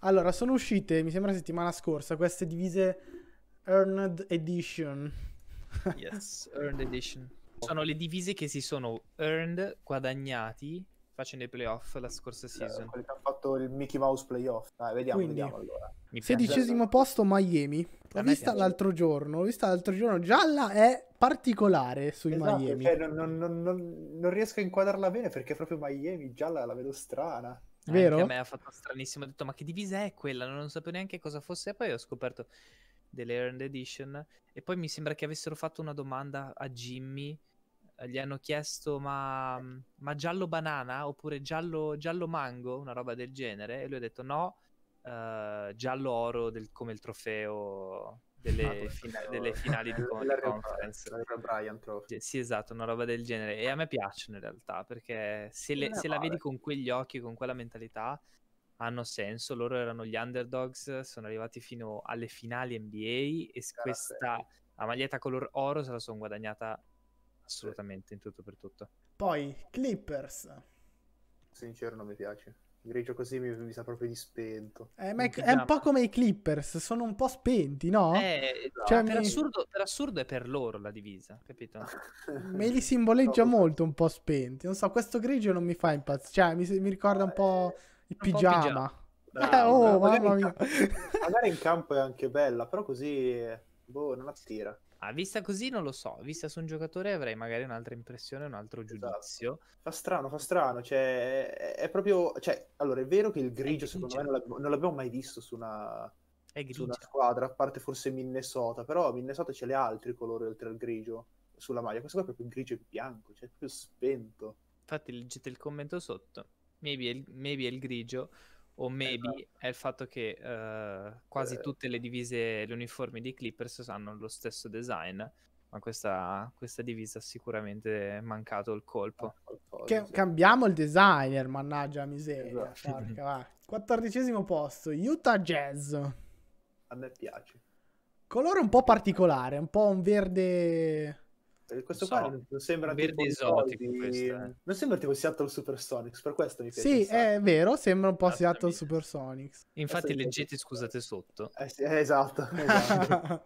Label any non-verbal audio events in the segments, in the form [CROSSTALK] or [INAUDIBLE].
Allora, sono uscite, mi sembra settimana scorsa, queste divise Earned Edition. yes, [LAUGHS] Earned Edition. Sono le divise che si sono earned, guadagnati facendo i playoff la scorsa eh, season. Quelle che hanno fatto il Mickey Mouse playoff. Dai, vediamo, Quindi, vediamo allora. Sedicesimo posto Miami. L'ho vista l'altro giorno, l'ho vista l'altro giorno, gialla è particolare sui esatto, Miami. Cioè, non, non, non, non, riesco a inquadrarla bene perché proprio Miami gialla la vedo strana. Vero? Anche a me ha fatto stranissimo, ho detto ma che divisa è quella? Non sapevo neanche cosa fosse, e poi ho scoperto delle Earned Edition e poi mi sembra che avessero fatto una domanda a Jimmy, eh, gli hanno chiesto ma, ma giallo banana oppure giallo, giallo, mango, una roba del genere, e lui ha detto no, uh, giallo oro del, come il trofeo delle, ah, [LAUGHS] delle finali di [LAUGHS] conference. Brian, sì, esatto, una roba del genere. E a me piacciono in realtà, perché se, le, se la vedi con quegli occhi, con quella mentalità, hanno senso. Loro erano gli underdogs, sono arrivati fino alle finali NBA e ah, questa la maglietta color oro se la sono guadagnata assolutamente sì. in tutto per tutto. Poi Clippers. Sincero non mi piace grigio così mi, mi, sa proprio di spento. Eh, ma è, è, un po' come i Clippers, sono un po' spenti, no? Eh, cioè, per, mi... assurdo, per, assurdo, è per loro la divisa, capito? [LAUGHS] me li simboleggia no. molto un po' spenti. Non so, questo grigio non mi fa impazzire, cioè, mi, mi, ricorda un eh, po' il un pigiama. Po pigiama. Bravo, eh, oh, mamma mia. in magari in campo è anche bella, però così boh, non attira. A ah, vista così non lo so, vista su un giocatore avrei magari un'altra impressione, un altro esatto. giudizio. Esatto. Fa strano, fa strano, cioè è, proprio... Cioè, allora è vero che il grigio secondo me non l'abbiamo, non l'abbiamo mai visto su una, su una, squadra, a parte forse Minnesota, però Minnesota ce le ha altri colori oltre al grigio sulla maglia, questo qua è proprio un grigio e bianco, cioè è proprio spento. Infatti leggete il commento sotto, maybe è il, maybe è il grigio o maybe esatto. è il fatto che uh, quasi eh. tutte le divise, le uniformi di Clippers hanno lo stesso design, ma questa, questa divisa ha sicuramente mancato il colpo. Ah, che, cambiamo il designer, mannaggia miseria. Esatto. [LAUGHS] Quattordicesimo posto, Utah Jazz. A me piace. Colore un po' particolare, un po' un verde perché questo so, qua non sembra verde esotico. Eh. Non sembra tipo Seattle Supersonics, per questo mi piace. Sì, è vero, sembra un po' Seattle, Seattle Supersonics. Infatti, leggete scusate sotto. Eh, sì, eh, esatto. [LAUGHS] esatto.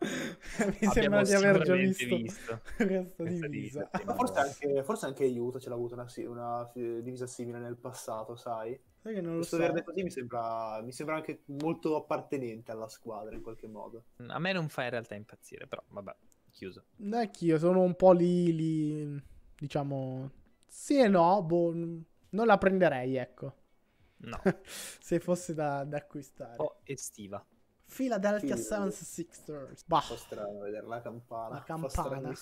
mi sembra di aver già visto, visto. [LAUGHS] questa divisa. Ma forse anche, forse anche Utah ce l'ha avuto una, una, divisa simile nel passato, sai? Sai che non Questo so. verde così mi sembra, mi sembra anche molto appartenente alla squadra in qualche modo. A me non fa in realtà impazzire, però vabbè chiuso. Anch'io sono un po' lì, lì diciamo, sì e no, boh, non la prenderei, ecco. No. [LAUGHS] Se fosse da, da acquistare. O oh, estiva. Philadelphia 76ers. Bah. Un strano vedere la campana. La campana.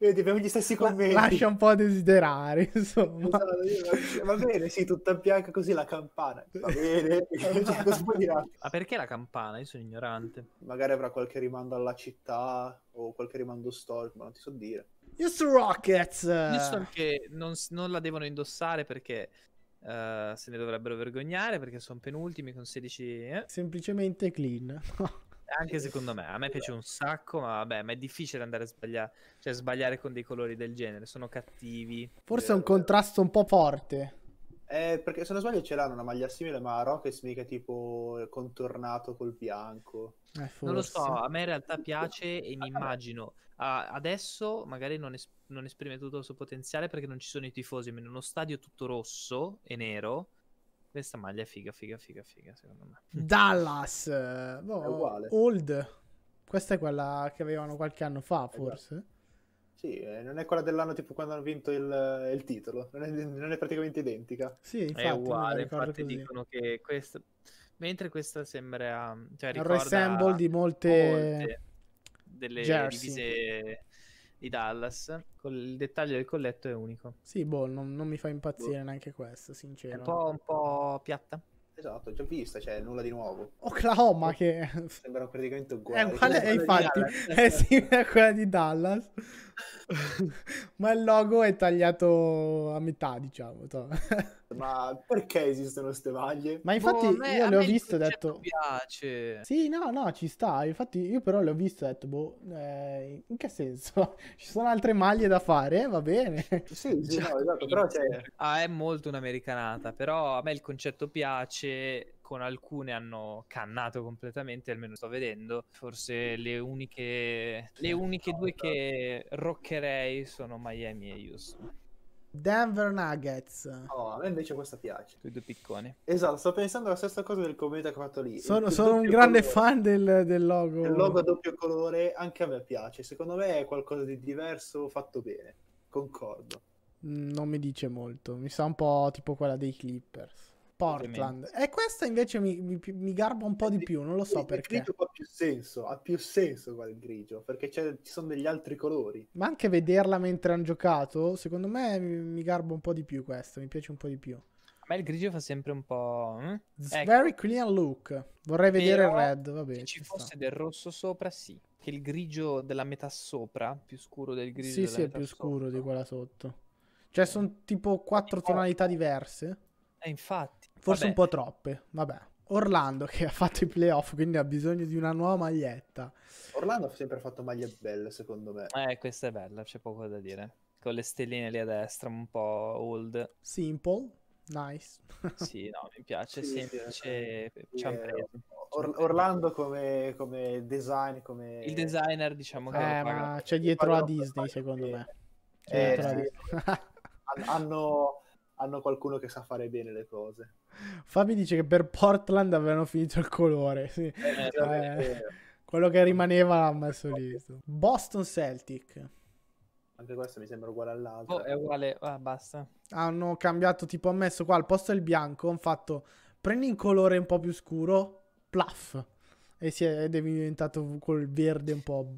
Vedi, abbiamo gli stessi commenti. lascia un po' a desiderare, [LAUGHS] insomma. Esatto, va bene, sì, tutta bianca così la campana. Va bene. [LAUGHS] [LAUGHS] Cioè, ma perché la campana? Io sono ignorante. Magari avrà qualche rimando alla città o qualche rimando storico, ma non ti so dire. Yes, Rockets! Io so che non, non la devono indossare perché uh, se ne dovrebbero vergognare perché sono penultimi con 16... Eh? Semplicemente clean anche secondo me, a me piace un sacco, ma vabbè, ma è difficile andare a sbagliare, cioè sbagliare con dei colori del genere, sono cattivi. Forse è un eh, contrasto un po' forte. Eh, perché se non sbaglio ce l'hanno una maglia simile, ma Rockets mica tipo contornato col bianco. Eh, non lo so, a me in realtà piace e mi [LAUGHS] ah, immagino. Ah, adesso magari non, es- non esprime tutto il suo potenziale perché non ci sono i tifosi, ma in uno stadio tutto rosso e nero questa maglia è figa, figa, figa, figa, secondo me. [LAUGHS] Dallas! Boh, è uguale. Old. Questa è quella che avevano qualche anno fa, esatto. forse. Sì, eh, non è quella dell'anno tipo quando hanno vinto il, eh, il titolo. Non è, non è, praticamente identica. Sì, infatti, è uguale. Infatti così. dicono che questa... Mentre questa sembra... Cioè, ricorda... Un resemble di molte... molte delle Jersey. divise di Dallas. Col, il dettaglio del colletto è unico. Sì, boh, non, non mi fa impazzire boh. neanche questo, sincero. È un po', un po piatta. Esatto, già vista, cioè nulla di nuovo. Oklahoma che... Sembrano praticamente uguali. Eh, è uguale, infatti, è simile a quella di Dallas. [LAUGHS] ma il logo è tagliato a metà, diciamo. [LAUGHS] ma perché esistono queste maglie? Ma boh, infatti boh, io le ho viste e ho detto... piace. Sì, no, no, ci sta. Infatti io però le ho viste e ho detto, boh, eh, in che senso? [LAUGHS] Ci sono altre maglie da fare, va bene. Sì, sì, no, esatto, però c'è... Ah, è molto un'americanata, però a me il concetto piace con alcune hanno cannato completamente, almeno sto vedendo. Forse le uniche, le uniche due che roccherei sono Miami e Houston. Denver Nuggets. Oh, a me invece questa piace. Quei due picconi. Esatto, sto pensando alla stessa cosa del commento che ho fatto lì. Sono, sono un grande colore. fan del, del, logo. Il logo a doppio colore anche a me piace. Secondo me è qualcosa di diverso fatto bene. Concordo. Mm, non mi dice molto. Mi sa un po' tipo quella dei Clippers. Portland. Ovviamente. E questa invece mi, mi, mi, garba un po' di più, non lo so il perché. Il grigio ha più senso, ha più senso quel grigio, perché ci sono degli altri colori. Ma anche vederla mentre hanno giocato, secondo me mi, mi, garba un po' di più questa, mi piace un po' di più. Ma il grigio fa sempre un po'... Hm? Ecco. Very clean look. Vorrei Però, vedere il red, vabbè. Se ci, ci fosse sta. del rosso sopra, sì. Che il grigio della metà sopra, più scuro del grigio sì, della sì, metà è più scuro di quella sotto. Cioè, sono tipo quattro tonalità diverse. Eh, infatti. Forse Vabbè. un po' troppe. Vabbè. Orlando che ha fatto i playoff, quindi ha bisogno di una nuova maglietta. Orlando ha sempre fatto maglie belle, secondo me. Eh, questa è bella, c'è poco da dire. Con le stelline lì a destra, un po' old. Simple, nice. [LAUGHS] sì, no, mi piace, sì, semplice, sì, eh, ci eh, preso. Or- Orlando come, come, design, come... Il designer, diciamo che... Eh, ma c'è dietro a Disney, secondo che... me. Eh, sì. [LAUGHS] hanno, hanno qualcuno che sa fare bene le cose. Fabi dice che per Portland avevano finito il colore. Sì. Eh, eh, quello che rimaneva l'ha messo lì. Boston Celtic. Anche questo mi sembra uguale all'altro. Oh, è uguale, ah, basta. Hanno cambiato, tipo, ha messo qua al posto il bianco, hanno fatto prendi un colore un po' più scuro, plaf. E si è, è diventato col verde un po'...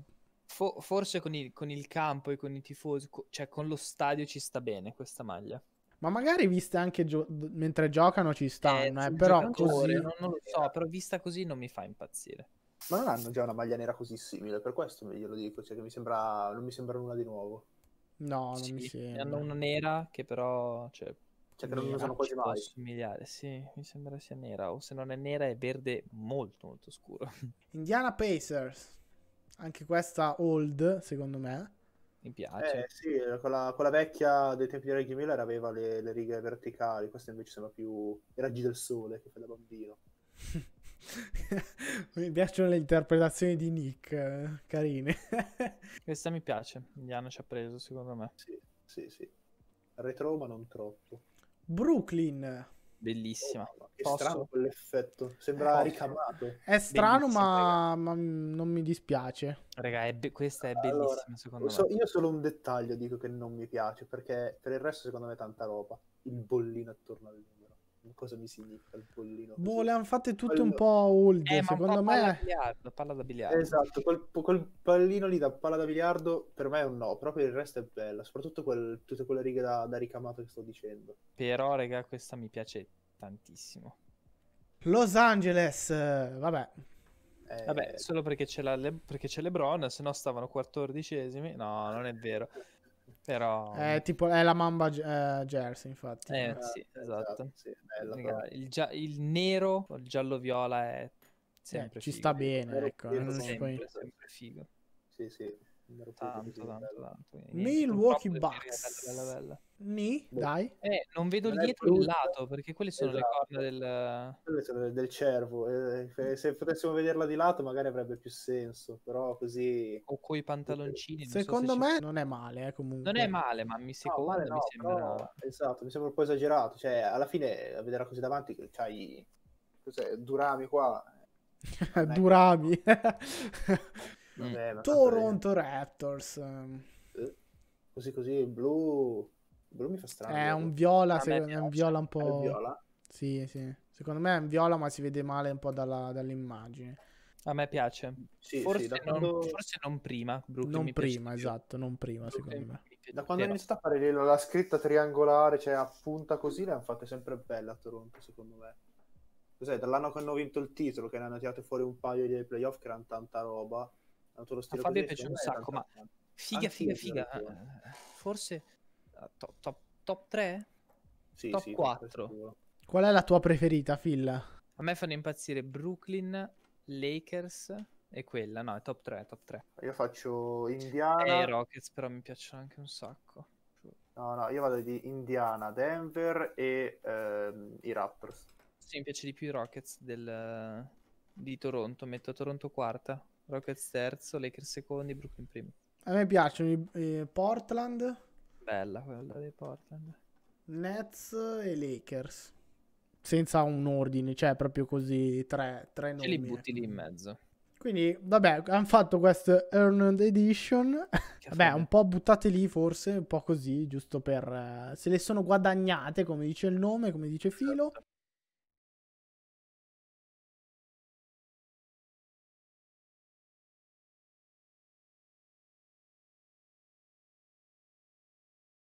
For- forse con il, con il campo e con i tifosi, co- cioè con lo stadio ci sta bene questa maglia. Ma magari viste anche gio- mentre giocano ci eh, stanno, eh, eh, però così... Non, non, lo so, però vista così non mi fa impazzire. Ma non hanno già una maglia nera così simile, per questo glielo dico, cioè che mi sembra, non mi sembra nulla di nuovo. No, non sì, mi sembra. Hanno una nera che però... Cioè, cioè che non usano quasi mai. Somigliare. Sì, mi sembra sia nera, o se non è nera è verde molto molto scuro. Indiana Pacers, anche questa old secondo me mi piace. Eh, sì, quella, quella vecchia dei tempi di Reggie Miller aveva le, le, righe verticali, questa invece sembra più i raggi del sole che fa da bambino. [LAUGHS] mi piacciono le interpretazioni di Nick, eh, carine. [LAUGHS] questa mi piace, Indiana ci ha preso secondo me. Sì, sì, sì. Retro ma non troppo. Brooklyn bellissima. Oh, è Posso? strano quell'effetto, sembra eh, ricamato. È strano, ma, ma, non mi dispiace. Raga, è be- questa è bellissima allora, secondo so, me. Io solo un dettaglio dico che non mi piace, perché per il resto secondo me è tanta roba. Il bollino attorno al numero cosa mi significa il pollino? Boh, le hanno fatte tutte allora... un po' old, eh, secondo ma me. Biliardo, palla da biliardo. Esatto, quel, quel, pallino lì da palla da biliardo per me è un no, proprio il resto è bella, soprattutto quel, tutte quelle righe da, da ricamato che sto dicendo. Però, raga, questa mi piace tantissimo. Los Angeles, vabbè. Eh... Vabbè, solo perché c'è, la, perché c'è Lebron, se no stavano quattordicesimi. No, non è vero. Però... È tipo è la Mamba uh, Jersey, infatti. Eh, eh sì, esatto. esatto. Sì, Raga, il, gia- il, nero o il giallo-viola è sempre eh, Ci figo. sta bene, ecco. sempre, sempre figo. Sì, sì numero tanto, tanto, tanto. Milwaukee Bucks. Bella, bella, bella. Ni, boh. dai. Eh, non vedo non dietro il lato perché quelle sono esatto. le corna del... del cervo. Eh, eh, se potessimo vederla di lato magari avrebbe più senso, però così... O coi pantaloncini. Secondo so se me ci... non è male, eh, comunque. Non è male, ma mi, secondo, no, male no, mi sembra... Però... Esatto, mi sembra un po' esagerato. Cioè, alla fine a vedere così davanti, c'hai... Cos'è? Durami qua. Eh, Durami. [LAUGHS] Mm. Vabbè, Toronto Raptors. Eh, così così, il blu... il blu mi fa strano. È un viola, secondo è un viola un po'... Viola? Sì, sì. Secondo me è un viola, ma si vede male un po' dalla, dall'immagine. A me piace. Sì, forse, sì, quando... non, forse, non, prima. Brooklyn non prima, esatto, non prima Brooklyn secondo me. Da quando hanno iniziato a fare la scritta triangolare, cioè a punta così, hanno fatte sempre belle a Toronto secondo me. Cos'è? Dall'anno che hanno vinto il titolo, che ne hanno tirato fuori un paio di playoff, che erano tanta roba, autostiro. A Fabio piace un sacco, ma figa, figa, figa. Eh, forse eh, top, top, top 3? Sì, top sì, 4. Qual è la tua preferita, Filla? A me fanno impazzire Brooklyn, Lakers e quella, no, è top 3, top 3. Io faccio Indiana. E i Rockets però mi piacciono anche un sacco. No, no, io vado di Indiana, Denver e ehm, i Raptors. Sì, mi piace di più i Rockets del, di Toronto, metto Toronto quarta. Rockets terzo, Lakers secondi, Brooklyn primo. A me piacciono i, eh, Portland. Bella quella dei Portland. Nets e Lakers. Senza un ordine, cioè proprio così tre, tre nomi. E li butti eh. lì in mezzo. Quindi, vabbè, hanno fatto questo Earned Edition. [LAUGHS] vabbè, un po' buttate lì forse, un po' così, giusto per... Uh, se le sono guadagnate, come dice il nome, come dice Filo. Certo.